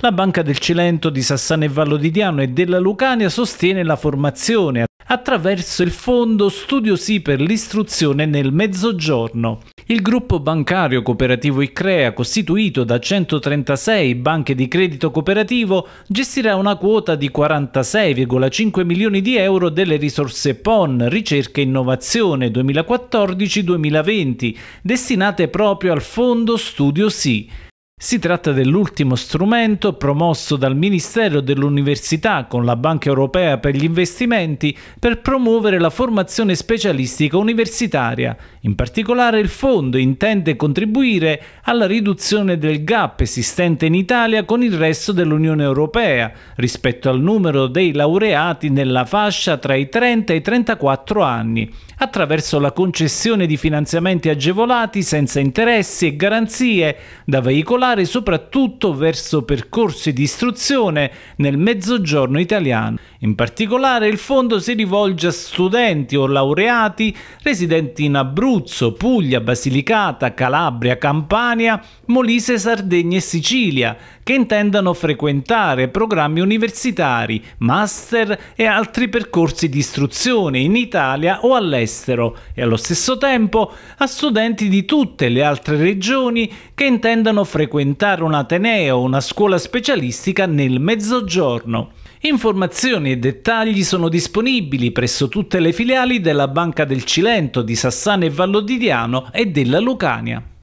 La Banca del Cilento di Sassano e Vallo di Diano e della Lucania sostiene la formazione attraverso il fondo Studio Sì per l'istruzione nel mezzogiorno. Il gruppo bancario cooperativo ICREA, costituito da 136 banche di credito cooperativo, gestirà una quota di 46,5 milioni di euro delle risorse PON Ricerca e Innovazione 2014-2020, destinate proprio al fondo Studio Sì. Si tratta dell'ultimo strumento promosso dal Ministero dell'Università con la Banca Europea per gli investimenti per promuovere la formazione specialistica universitaria. In particolare il fondo intende contribuire alla riduzione del gap esistente in Italia con il resto dell'Unione Europea rispetto al numero dei laureati nella fascia tra i 30 e i 34 anni, attraverso la concessione di finanziamenti agevolati senza interessi e garanzie da veicolare lavorare soprattutto verso percorsi di istruzione nel mezzogiorno italiano. In particolare il fondo si rivolge a studenti o laureati residenti in Abruzzo, Puglia, Basilicata, Calabria, Campania, Molise, Sardegna e Sicilia, che intendano frequentare programmi universitari, master e altri percorsi di istruzione in Italia o all'estero e allo stesso tempo a studenti di tutte le altre regioni che intendano frequentare frequentare un ateneo o una scuola specialistica nel mezzogiorno. Informazioni e dettagli sono disponibili presso tutte le filiali della Banca del Cilento, di Sassane e Vallodidiano e della Lucania.